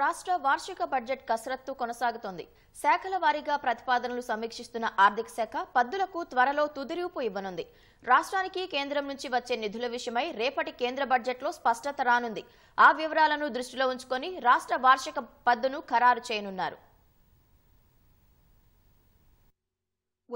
రాష్ట్ర వార్షిక బడ్జెట్ కసరత్తు కొనసాగుతోంది శాఖల వారీగా ప్రతిపాదనలు సమీక్షిస్తున్న ఆర్థిక శాఖ పద్దులకు త్వరలో తుదిరూపు ఇవ్వనుంది రాష్ట్రానికి కేంద్రం నుంచి వచ్చే నిధుల విషయమై రేపటి కేంద్ర బడ్జెట్లో స్పష్టత రానుంది ఆ వివరాలను దృష్టిలో ఉంచుకొని రాష్ట్ర వార్షిక పద్దును ఖరారు చేయనున్నారు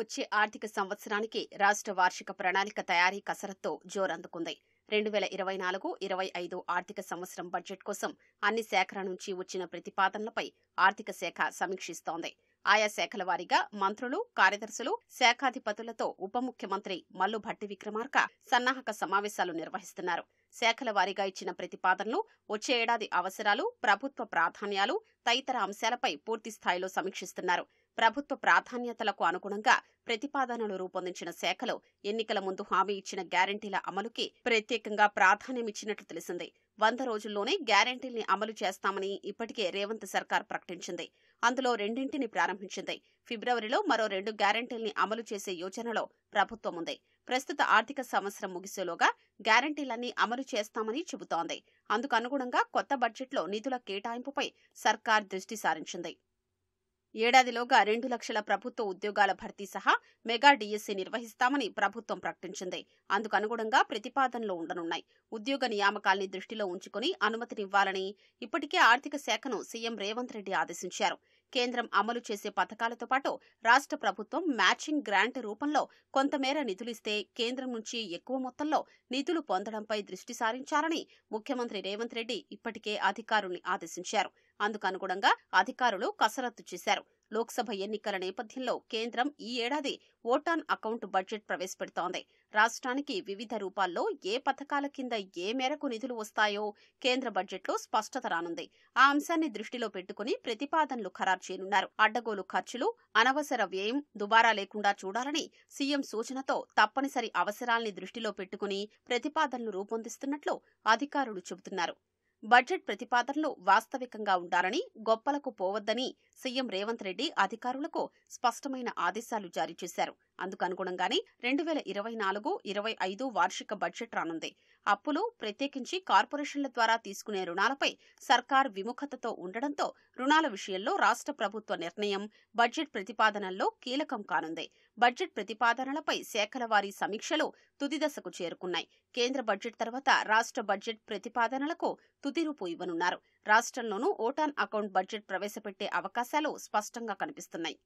వచ్చే ఆర్థిక సంవత్సరానికి రాష్ట్ర వార్షిక ప్రణాళిక తయారీ కసరత్తు జోరందుకుంది రెండు వేల ఇరవై నాలుగు ఇరవై ఐదు ఆర్థిక సంవత్సరం బడ్జెట్ కోసం అన్ని శాఖల నుంచి వచ్చిన ప్రతిపాదనలపై ఆర్థిక శాఖ సమీక్షిస్తోంది ఆయా శాఖల వారీగా మంత్రులు కార్యదర్శులు శాఖాధిపతులతో ఉప ముఖ్యమంత్రి మల్లు భట్టి విక్రమార్క సన్నాహక సమావేశాలు నిర్వహిస్తున్నారు శాఖల వారీగా ఇచ్చిన ప్రతిపాదనలు వచ్చే ఏడాది అవసరాలు ప్రభుత్వ ప్రాధాన్యాలు తదితర అంశాలపై పూర్తి స్థాయిలో సమీక్షిస్తున్నారు ప్రభుత్వ ప్రాధాన్యతలకు అనుగుణంగా ప్రతిపాదనలు రూపొందించిన శాఖలు ఎన్నికల ముందు హామీ ఇచ్చిన గ్యారంటీల అమలుకి ప్రత్యేకంగా ప్రాధాన్యమిచ్చినట్లు తెలిసింది వంద రోజుల్లోనే గ్యారంటీల్ని అమలు చేస్తామని ఇప్పటికే రేవంత్ సర్కార్ ప్రకటించింది అందులో రెండింటిని ప్రారంభించింది ఫిబ్రవరిలో మరో రెండు గ్యారంటీల్ని అమలు చేసే యోచనలో ప్రభుత్వం ఉంది ప్రస్తుత ఆర్థిక సంవత్సరం ముగిసేలోగా గ్యారంటీలన్నీ అమలు చేస్తామని చెబుతోంది అందుకు అనుగుణంగా కొత్త బడ్జెట్లో నిధుల కేటాయింపుపై సర్కార్ దృష్టి సారించింది ఏడాదిలోగా రెండు లక్షల ప్రభుత్వ ఉద్యోగాల భర్తీ సహా మెగా డీఎస్సీ నిర్వహిస్తామని ప్రభుత్వం ప్రకటించింది అందుకు అనుగుణంగా ప్రతిపాదనలు ఉండనున్నాయి ఉద్యోగ నియామకాల్ని దృష్టిలో ఉంచుకుని అనుమతినివ్వాలని ఇప్పటికే ఆర్థిక శాఖను సీఎం రేవంత్ రెడ్డి ఆదేశించారు కేంద్రం అమలు చేసే పథకాలతో పాటు రాష్ట్ర ప్రభుత్వం మ్యాచింగ్ గ్రాంట్ రూపంలో కొంతమేర నిధులిస్తే కేంద్రం నుంచి ఎక్కువ మొత్తంలో నిధులు పొందడంపై దృష్టి సారించాలని ముఖ్యమంత్రి రేవంత్ రెడ్డి ఇప్పటికే అధికారుల్ని ఆదేశించారు అందుకనుగుణంగా అధికారులు కసరత్తు చేశారు లోక్సభ ఎన్నికల నేపథ్యంలో కేంద్రం ఈ ఏడాది ఓటాన్ అకౌంట్ బడ్జెట్ ప్రవేశపెడుతోంది రాష్ట్రానికి వివిధ రూపాల్లో ఏ పథకాల కింద ఏ మేరకు నిధులు వస్తాయో కేంద్ర బడ్జెట్లో స్పష్టత రానుంది ఆ అంశాన్ని దృష్టిలో పెట్టుకుని ప్రతిపాదనలు ఖరారు చేయనున్నారు అడ్డగోలు ఖర్చులు అనవసర వ్యయం దుబారా లేకుండా చూడాలని సీఎం సూచనతో తప్పనిసరి అవసరాల్ని దృష్టిలో పెట్టుకుని ప్రతిపాదనలు రూపొందిస్తున్నట్లు అధికారులు చెబుతున్నారు బడ్జెట్ ప్రతిపాదనలు వాస్తవికంగా ఉండాలని గొప్పలకు పోవద్దని సీఎం రేవంత్ రెడ్డి అధికారులకు స్పష్టమైన ఆదేశాలు జారీ చేశారు అందుకు అనుగుణంగానే రెండు వేల ఇరవై నాలుగు ఇరవై ఐదు వార్షిక బడ్జెట్ రానుంది అప్పులు ప్రత్యేకించి కార్పొరేషన్ల ద్వారా తీసుకునే రుణాలపై సర్కార్ విముఖతతో ఉండడంతో రుణాల విషయంలో రాష్ట్ర ప్రభుత్వ నిర్ణయం బడ్జెట్ ప్రతిపాదనల్లో కీలకం కానుంది బడ్జెట్ ప్రతిపాదనలపై శాఖల వారీ సమీక్షలు తుది దశకు చేరుకున్నాయి కేంద్ర బడ్జెట్ తర్వాత రాష్ట్ర బడ్జెట్ ప్రతిపాదనలకు తుదిరూపు ఇవ్వనున్నారు రాష్ట్రంలోనూ ఓటాన్ అకౌంట్ బడ్జెట్ ప్రవేశపెట్టే అవకాశాలు స్పష్టంగా కనిపిస్తున్నాయి